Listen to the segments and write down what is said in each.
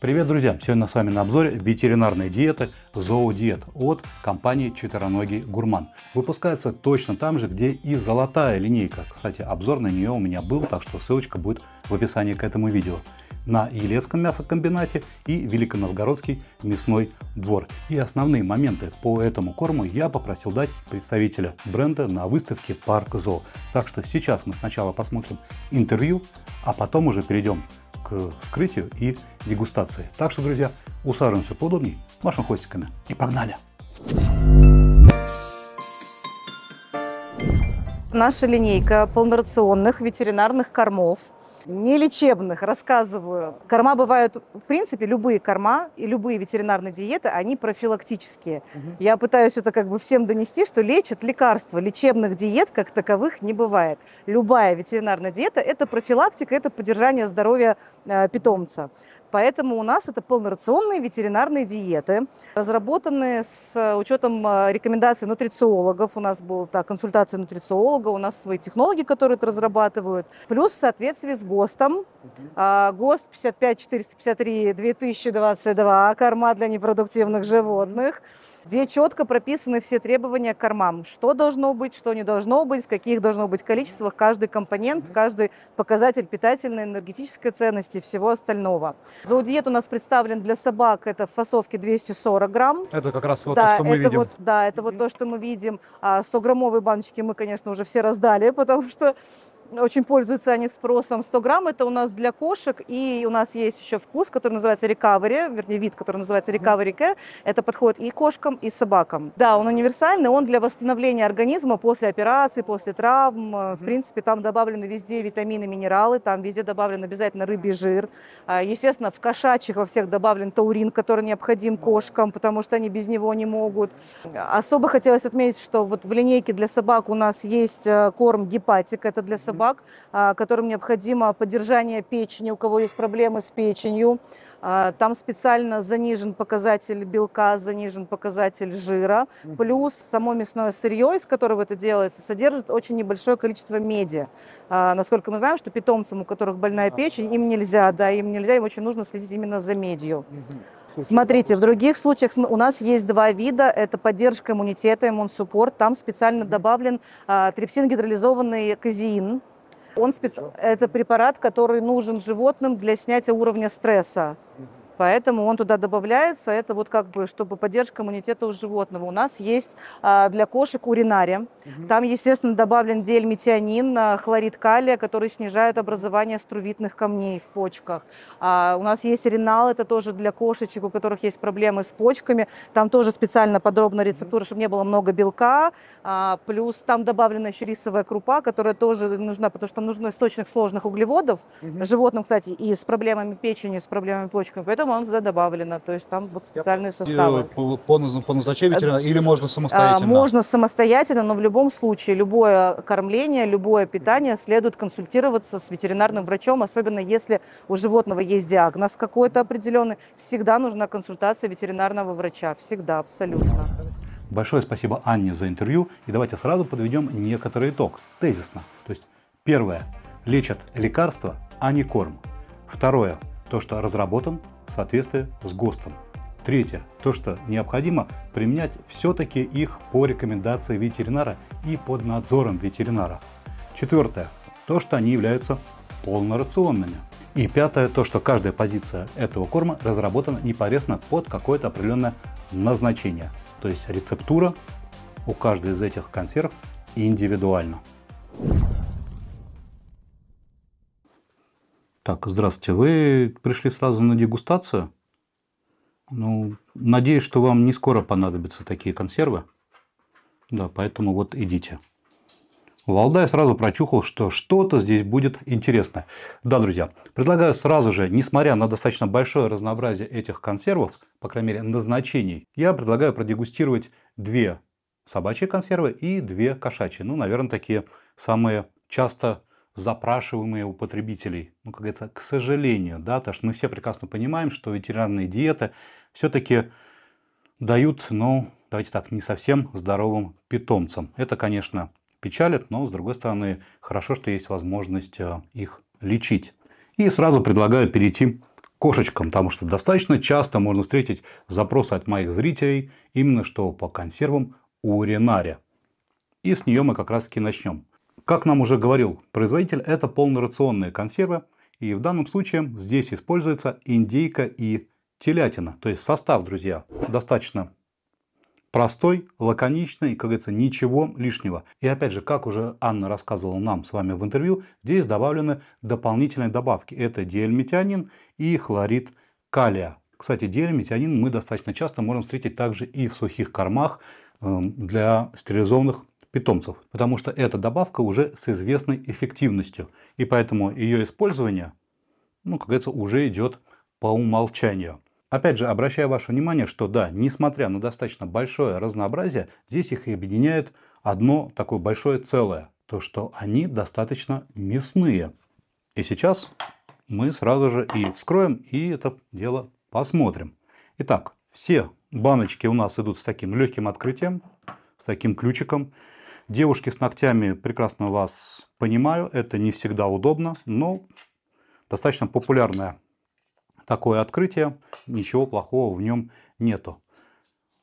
Привет, друзья! Сегодня с вами на обзоре ветеринарной диеты «Зоодиет» от компании «Четвероногий гурман». Выпускается точно там же, где и золотая линейка. Кстати, обзор на нее у меня был, так что ссылочка будет в описании к этому видео. На Елецком мясокомбинате и Великоновгородский мясной двор. И основные моменты по этому корму я попросил дать представителя бренда на выставке «Парк Зо». Так что сейчас мы сначала посмотрим интервью, а потом уже перейдем к вскрытию и дегустации. Так что, друзья, усаживаемся поудобнее, машем хвостиками и погнали! Наша линейка полнорационных ветеринарных кормов – не лечебных рассказываю. Корма бывают, в принципе, любые корма и любые ветеринарные диеты, они профилактические. Угу. Я пытаюсь это как бы всем донести, что лечат лекарства. Лечебных диет как таковых не бывает. Любая ветеринарная диета – это профилактика, это поддержание здоровья э, питомца. Поэтому у нас это полнорационные ветеринарные диеты, разработанные с э, учетом э, рекомендаций нутрициологов. У нас была да, консультация нутрициолога, у нас свои технологи, которые это разрабатывают. Плюс в соответствии с ГОСТом. Угу. ГОСТ 55453 2022 «Корма для непродуктивных животных» где четко прописаны все требования к кормам, что должно быть, что не должно быть, в каких должно быть количествах каждый компонент, каждый показатель питательной, энергетической ценности и всего остального. Зоодиет у нас представлен для собак, это фасовки 240 грамм. Это как раз вот да, то, что мы это видим. Вот, да, это вот то, что мы видим. 100-граммовые а баночки мы, конечно, уже все раздали, потому что очень пользуются они спросом. 100 грамм это у нас для кошек, и у нас есть еще вкус, который называется recovery, вернее вид, который называется recovery care. Это подходит и кошкам, и собакам. Да, он универсальный, он для восстановления организма после операции, после травм. Э, в принципе, там добавлены везде витамины, минералы, там везде добавлен обязательно рыбий жир. А, естественно, в кошачьих во всех добавлен таурин, который необходим кошкам, потому что они без него не могут. Особо хотелось отметить, что вот в линейке для собак у нас есть э, корм гепатик, это для собак бак, а, которым необходимо поддержание печени, у кого есть проблемы с печенью. А, там специально занижен показатель белка, занижен показатель жира. Плюс само мясное сырье, из которого это делается, содержит очень небольшое количество меди. А, насколько мы знаем, что питомцам, у которых больная печень, им нельзя, да, им нельзя, им очень нужно следить именно за медью. Смотрите, в других случаях у нас есть два вида. Это поддержка иммунитета, иммунсуппорт. Там специально добавлен а, трипсин гидролизованный казеин. Он специ Это препарат, который нужен животным для снятия уровня стресса. Поэтому он туда добавляется. Это вот как бы, чтобы поддержка иммунитета у животного. У нас есть а, для кошек уринария. Угу. Там, естественно, добавлен дельметионин, а, хлорид калия, который снижает образование струвитных камней в почках. А у нас есть ренал, это тоже для кошечек, у которых есть проблемы с почками. Там тоже специально подробно рецептура, чтобы не было много белка. А, плюс там добавлена еще рисовая крупа, которая тоже нужна, потому что там нужен источник сложных углеводов. Угу. Животным, кстати, и с проблемами печени, и с проблемами почками. Поэтому он туда добавлено, то есть там вот специальные составы. По, по, назначению э, или можно самостоятельно? А, можно самостоятельно, но в любом случае любое кормление, любое питание следует консультироваться с ветеринарным врачом, особенно если у животного есть диагноз какой-то определенный, всегда нужна консультация ветеринарного врача, всегда, абсолютно. Большое спасибо Анне за интервью, и давайте сразу подведем некоторый итог, тезисно. То есть, первое, лечат лекарства, а не корм. Второе, то, что разработан в соответствии с ГОСТом. Третье. То, что необходимо применять все-таки их по рекомендации ветеринара и под надзором ветеринара. Четвертое. То, что они являются полнорационными. И пятое, то, что каждая позиция этого корма разработана непосредственно под какое-то определенное назначение. То есть рецептура у каждой из этих консерв индивидуально. Так, здравствуйте. Вы пришли сразу на дегустацию? Ну, надеюсь, что вам не скоро понадобятся такие консервы. Да, поэтому вот идите. Валдай сразу прочухал, что что-то здесь будет интересное. Да, друзья, предлагаю сразу же, несмотря на достаточно большое разнообразие этих консервов, по крайней мере назначений, я предлагаю продегустировать две собачьи консервы и две кошачьи. Ну, наверное, такие самые часто запрашиваемые у потребителей. Ну, как говорится, к сожалению, да, потому что мы все прекрасно понимаем, что ветеринарные диеты все-таки дают, ну, давайте так, не совсем здоровым питомцам. Это, конечно, печалит, но, с другой стороны, хорошо, что есть возможность э, их лечить. И сразу предлагаю перейти кошечкам, потому что достаточно часто можно встретить запросы от моих зрителей именно что по консервам уринаре. И с нее мы как раз таки начнем. Как нам уже говорил производитель, это полнорационные консервы, и в данном случае здесь используется индейка и телятина. То есть состав, друзья, достаточно простой, лаконичный, как говорится, ничего лишнего. И опять же, как уже Анна рассказывала нам с вами в интервью, здесь добавлены дополнительные добавки. Это диэльметионин и хлорид калия. Кстати, диэльметионин мы достаточно часто можем встретить также и в сухих кормах эм, для стерилизованных питомцев, потому что эта добавка уже с известной эффективностью, и поэтому ее использование, ну, как говорится, уже идет по умолчанию. Опять же, обращаю ваше внимание, что да, несмотря на достаточно большое разнообразие, здесь их объединяет одно такое большое целое, то что они достаточно мясные. И сейчас мы сразу же и вскроем, и это дело посмотрим. Итак, все баночки у нас идут с таким легким открытием, с таким ключиком. Девушки с ногтями, прекрасно вас понимаю, это не всегда удобно, но достаточно популярное такое открытие, ничего плохого в нем нету.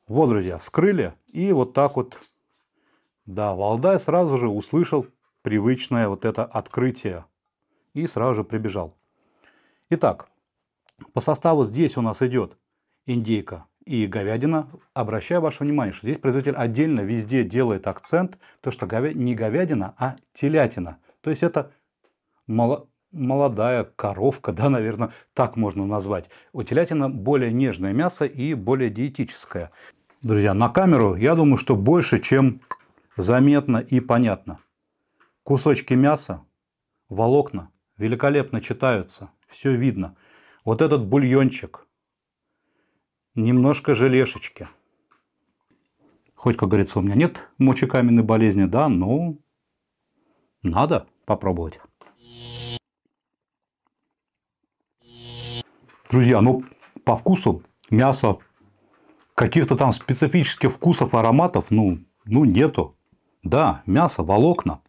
Вот, друзья, вскрыли и вот так вот, да, Валдай сразу же услышал привычное вот это открытие и сразу же прибежал. Итак, по составу здесь у нас идет индейка и говядина. Обращаю ваше внимание, что здесь производитель отдельно везде делает акцент, то что говя... не говядина, а телятина. То есть это молодая коровка, да, наверное, так можно назвать. У телятина более нежное мясо и более диетическое. Друзья, на камеру, я думаю, что больше, чем заметно и понятно. Кусочки мяса, волокна великолепно читаются, все видно. Вот этот бульончик – немножко желешечки. Хоть, как говорится, у меня нет мочекаменной болезни, да, но надо попробовать. Друзья, ну по вкусу мясо каких-то там специфических вкусов, ароматов, ну, ну нету. Да, мясо, волокна.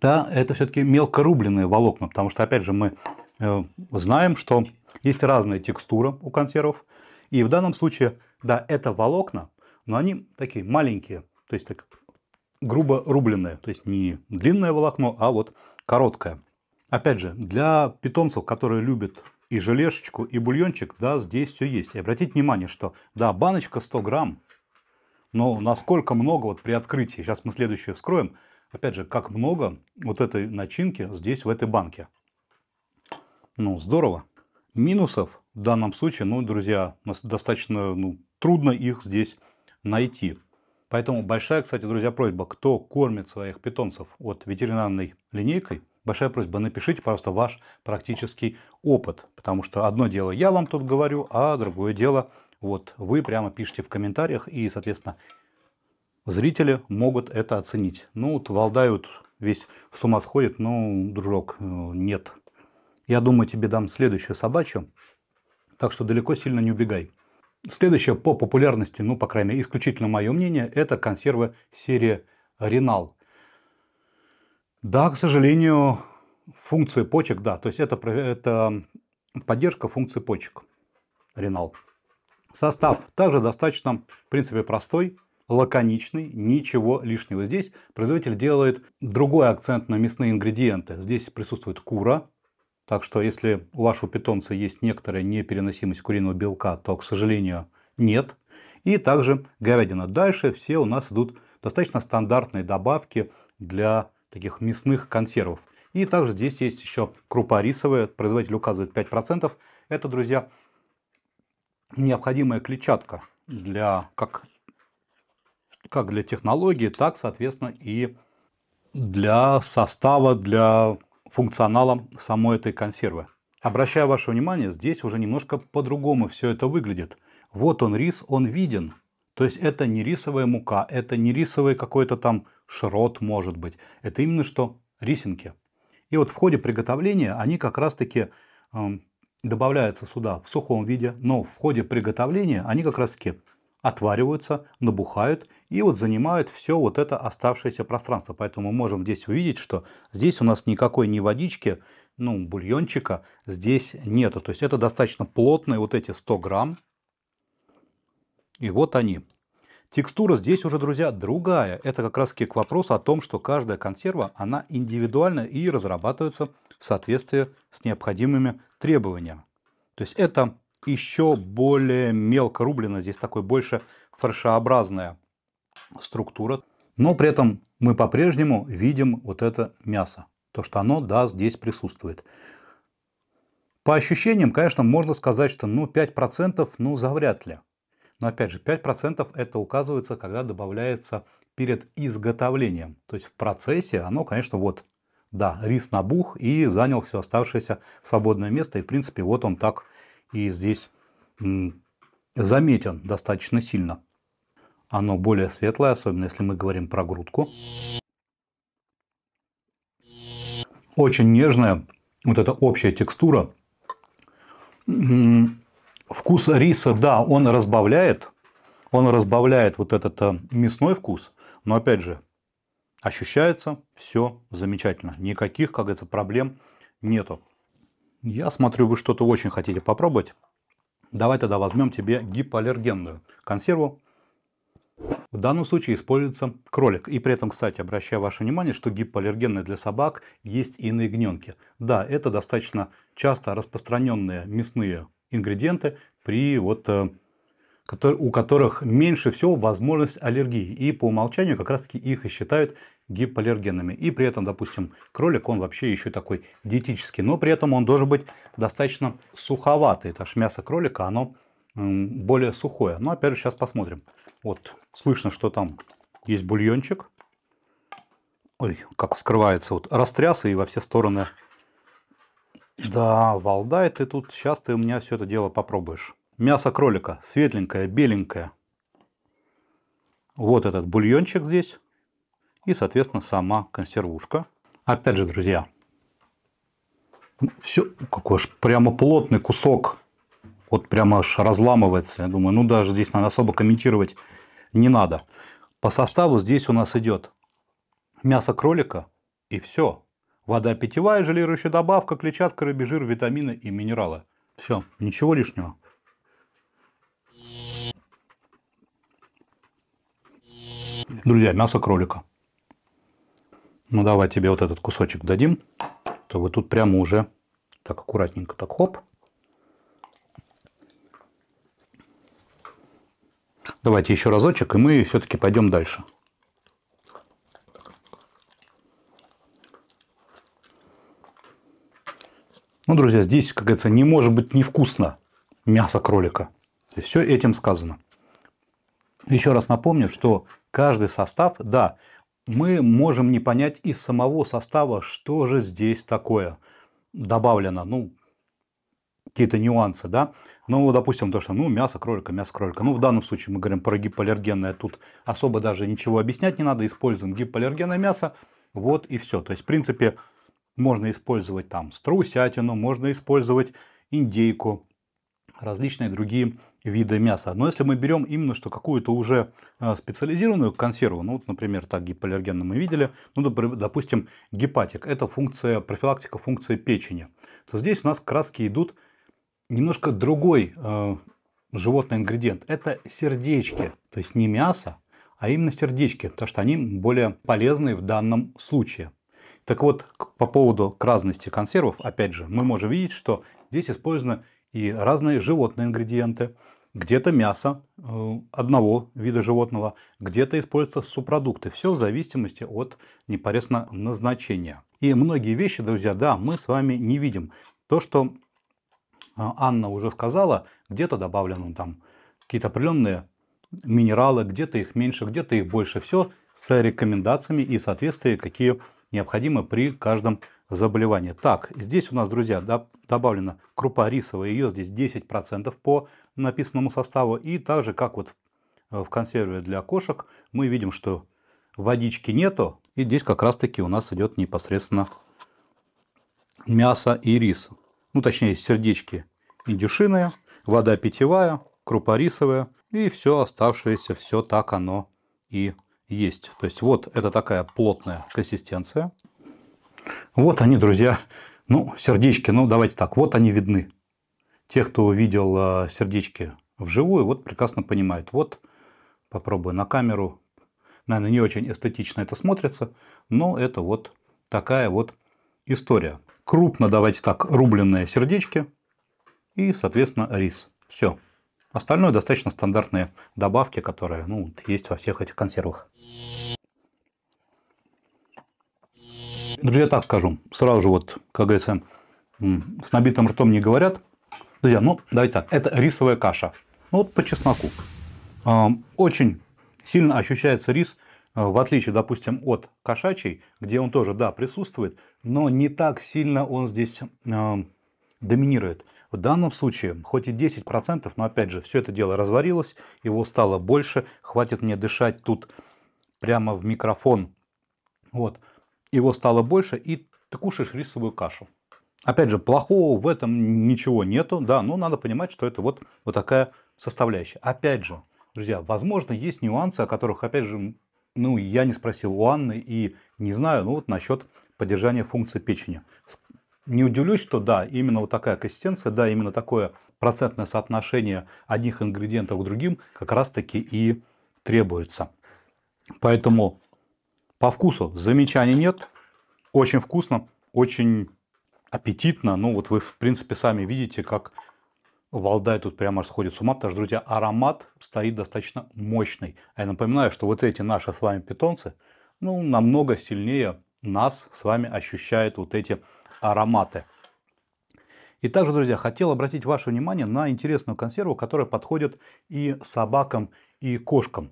Да, это все-таки мелко рубленные волокна, потому что, опять же, мы э, знаем, что есть разная текстура у консервов. И в данном случае, да, это волокна, но они такие маленькие, то есть так грубо рубленное, то есть не длинное волокно, а вот короткое. Опять же, для питомцев, которые любят и желешечку, и бульончик, да, здесь все есть. И обратите внимание, что, да, баночка 100 грамм, но насколько много вот при открытии, сейчас мы следующее вскроем, опять же, как много вот этой начинки здесь в этой банке. Ну, здорово. Минусов в данном случае, ну, друзья, достаточно ну, трудно их здесь найти. Поэтому большая, кстати, друзья, просьба, кто кормит своих питомцев от ветеринарной линейкой, большая просьба, напишите, пожалуйста, ваш практический опыт. Потому что одно дело я вам тут говорю, а другое дело вот вы прямо пишите в комментариях, и, соответственно, зрители могут это оценить. Ну, вот Валдают весь с ума сходит, ну, дружок, э, нет. Я думаю, тебе дам следующую собачью. Так что далеко сильно не убегай. Следующее по популярности, ну, по крайней мере, исключительно мое мнение, это консервы серии Ренал. Да, к сожалению, функции почек, да, то есть это, это поддержка функции почек Ренал. Состав также достаточно, в принципе, простой, лаконичный, ничего лишнего. Здесь производитель делает другой акцент на мясные ингредиенты. Здесь присутствует кура, так что если у вашего питомца есть некоторая непереносимость куриного белка, то, к сожалению, нет. И также говядина. Дальше все у нас идут достаточно стандартные добавки для таких мясных консервов. И также здесь есть еще крупа рисовая, производитель указывает 5%. Это, друзья, необходимая клетчатка для как, как для технологии, так, соответственно, и для состава, для функционалом самой этой консервы. Обращаю ваше внимание, здесь уже немножко по-другому все это выглядит. Вот он рис, он виден. То есть это не рисовая мука, это не рисовый какой-то там шрот может быть. Это именно что рисинки. И вот в ходе приготовления они как раз-таки э, добавляются сюда в сухом виде, но в ходе приготовления они как раз-таки отвариваются, набухают и вот занимают все вот это оставшееся пространство. Поэтому мы можем здесь увидеть, что здесь у нас никакой ни водички, ну, бульончика здесь нету. То есть это достаточно плотные вот эти 100 грамм. И вот они. Текстура здесь уже, друзья, другая. Это как раз к вопросу о том, что каждая консерва, она индивидуальна и разрабатывается в соответствии с необходимыми требованиями. То есть это еще более мелко рублено. Здесь такой больше фаршеобразная структура. Но при этом мы по-прежнему видим вот это мясо. То, что оно, да, здесь присутствует. По ощущениям, конечно, можно сказать, что ну 5%, ну завряд ли. Но опять же, 5% это указывается, когда добавляется перед изготовлением. То есть в процессе оно, конечно, вот, да, рис набух и занял все оставшееся свободное место. И в принципе вот он так и здесь заметен достаточно сильно. Оно более светлое, особенно если мы говорим про грудку. Очень нежная вот эта общая текстура. Вкус риса, да, он разбавляет, он разбавляет вот этот э, мясной вкус, но опять же, ощущается все замечательно. Никаких, как говорится, проблем нету. Я смотрю, вы что-то очень хотите попробовать. Давай тогда возьмем тебе гипоаллергенную консерву. В данном случае используется кролик. И при этом, кстати, обращаю ваше внимание, что гипоаллергенные для собак есть и на ягненке. Да, это достаточно часто распространенные мясные ингредиенты, при вот, э, у которых меньше всего возможность аллергии. И по умолчанию как раз таки их и считают гипоаллергенами. И при этом, допустим, кролик, он вообще еще такой диетический, но при этом он должен быть достаточно суховатый. Так что мясо кролика, оно более сухое. Но опять же, сейчас посмотрим. Вот, слышно, что там есть бульончик. Ой, как вскрывается. Вот растрясы и во все стороны. Да, Валдай, ты тут сейчас ты у меня все это дело попробуешь. Мясо кролика светленькое, беленькое. Вот этот бульончик здесь и, соответственно, сама консервушка. Опять же, друзья, все, какой же прямо плотный кусок. Вот прямо аж разламывается. Я думаю, ну даже здесь надо особо комментировать не надо. По составу здесь у нас идет мясо кролика и все. Вода питьевая, желирующая добавка, клетчатка, рыбий жир, витамины и минералы. Все, ничего лишнего. Друзья, мясо кролика. Ну давай тебе вот этот кусочек дадим, то вы тут прямо уже так аккуратненько так хоп. Давайте еще разочек, и мы все-таки пойдем дальше. Ну, друзья, здесь, как говорится, не может быть невкусно мясо кролика. То есть все этим сказано. Еще раз напомню, что каждый состав, да, мы можем не понять из самого состава, что же здесь такое добавлено, ну, какие-то нюансы, да. Ну, допустим, то, что, ну, мясо кролика, мясо кролика. Ну, в данном случае мы говорим про гипоаллергенное, тут особо даже ничего объяснять не надо, используем гипоаллергенное мясо, вот и все. То есть, в принципе, можно использовать там струсятину, можно использовать индейку, различные другие вида мяса. Но если мы берем именно что какую-то уже а, специализированную консерву, ну вот, например, так гипоаллергенно мы видели, ну, допустим, гепатик, это функция, профилактика функции печени, то здесь у нас краски идут немножко другой э, животный ингредиент. Это сердечки, то есть не мясо, а именно сердечки, потому что они более полезны в данном случае. Так вот, по поводу красности консервов, опять же, мы можем видеть, что здесь использованы и разные животные ингредиенты. Где-то мясо э, одного вида животного, где-то используются субпродукты. Все в зависимости от непосредственно назначения. И многие вещи, друзья, да, мы с вами не видим. То, что э, Анна уже сказала, где-то добавлены там какие-то определенные минералы, где-то их меньше, где-то их больше. Все с рекомендациями и соответствия, какие необходимы при каждом заболевания. Так, здесь у нас, друзья, добавлена крупа рисовая, ее здесь 10% по написанному составу. И также, как вот в консерве для кошек, мы видим, что водички нету. И здесь как раз-таки у нас идет непосредственно мясо и рис. Ну, точнее, сердечки индюшиные, вода питьевая, крупа рисовая. И все оставшееся, все так оно и есть. То есть вот это такая плотная консистенция. Вот они, друзья, ну, сердечки, ну, давайте так, вот они видны. Те, кто видел э, сердечки вживую, вот прекрасно понимают. Вот, попробую на камеру. Наверное, не очень эстетично это смотрится, но это вот такая вот история. Крупно, давайте так, рубленные сердечки и, соответственно, рис. Все. Остальное достаточно стандартные добавки, которые ну, есть во всех этих консервах. Друзья, так скажу, сразу же вот, как говорится, с набитым ртом не говорят. Друзья, ну давайте так, это рисовая каша. Ну, вот по чесноку. А, очень сильно ощущается рис, а, в отличие, допустим, от кошачьей, где он тоже, да, присутствует, но не так сильно он здесь а, доминирует. В данном случае, хоть и 10%, но опять же, все это дело разварилось, его стало больше, хватит мне дышать тут прямо в микрофон. Вот его стало больше, и ты кушаешь рисовую кашу. Опять же, плохого в этом ничего нету, да, но надо понимать, что это вот, вот такая составляющая. Опять же, друзья, возможно, есть нюансы, о которых, опять же, ну, я не спросил у Анны и не знаю, ну, вот насчет поддержания функции печени. Не удивлюсь, что да, именно вот такая консистенция, да, именно такое процентное соотношение одних ингредиентов к другим как раз-таки и требуется. Поэтому по вкусу замечаний нет. Очень вкусно, очень аппетитно. Ну, вот вы, в принципе, сами видите, как Валдай тут прямо сходит с ума, потому что, друзья, аромат стоит достаточно мощный. А я напоминаю, что вот эти наши с вами питомцы, ну, намного сильнее нас с вами ощущают вот эти ароматы. И также, друзья, хотел обратить ваше внимание на интересную консерву, которая подходит и собакам, и кошкам.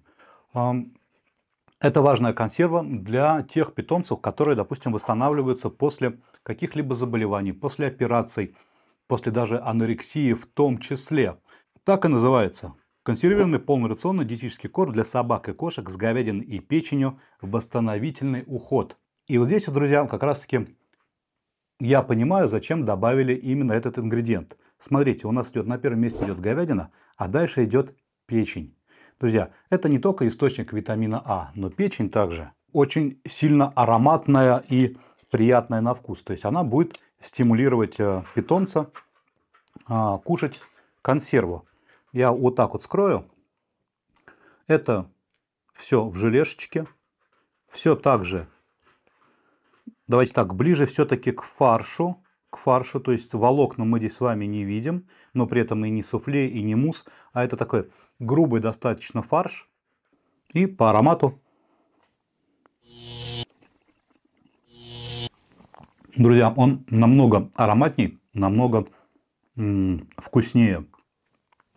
Это важная консерва для тех питомцев, которые, допустим, восстанавливаются после каких-либо заболеваний, после операций, после даже анорексии в том числе. Так и называется. Консервированный полнорационный диетический корм для собак и кошек с говядиной и печенью «Восстановительный уход». И вот здесь, друзья, как раз таки я понимаю, зачем добавили именно этот ингредиент. Смотрите, у нас идет на первом месте идет говядина, а дальше идет печень. Друзья, это не только источник витамина А, но печень также очень сильно ароматная и приятная на вкус. То есть она будет стимулировать э, питомца а, кушать консерву. Я вот так вот скрою. Это все в желешечке. Все также, давайте так, ближе все-таки к фаршу. К фаршу, то есть волокна мы здесь с вами не видим, но при этом и не суфле, и не мусс, а это такое грубый достаточно фарш. И по аромату. Друзья, он намного ароматней, намного вкуснее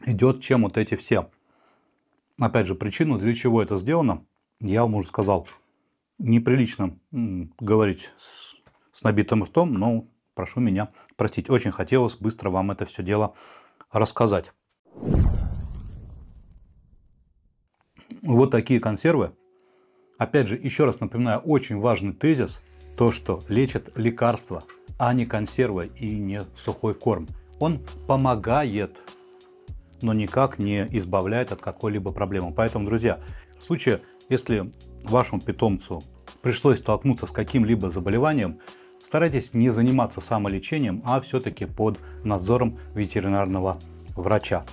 идет, чем вот эти все. Опять же, причину, для чего это сделано, я вам уже сказал. Неприлично говорить с, с набитым ртом, но прошу меня простить. Очень хотелось быстро вам это все дело рассказать. Вот такие консервы. Опять же, еще раз напоминаю, очень важный тезис, то, что лечат лекарства, а не консервы и не сухой корм. Он помогает, но никак не избавляет от какой-либо проблемы. Поэтому, друзья, в случае, если вашему питомцу пришлось столкнуться с каким-либо заболеванием, старайтесь не заниматься самолечением, а все-таки под надзором ветеринарного врача.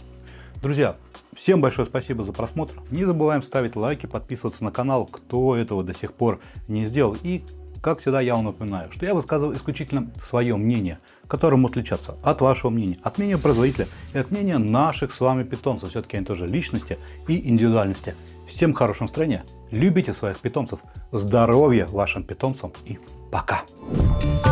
Друзья, Всем большое спасибо за просмотр. Не забываем ставить лайки, подписываться на канал, кто этого до сих пор не сделал. И, как всегда, я вам напоминаю, что я высказываю исключительно свое мнение, которым отличаться от вашего мнения, от мнения производителя и от мнения наших с вами питомцев. Все-таки они тоже личности и индивидуальности. Всем хорошего настроения, любите своих питомцев, здоровья вашим питомцам и пока! Пока!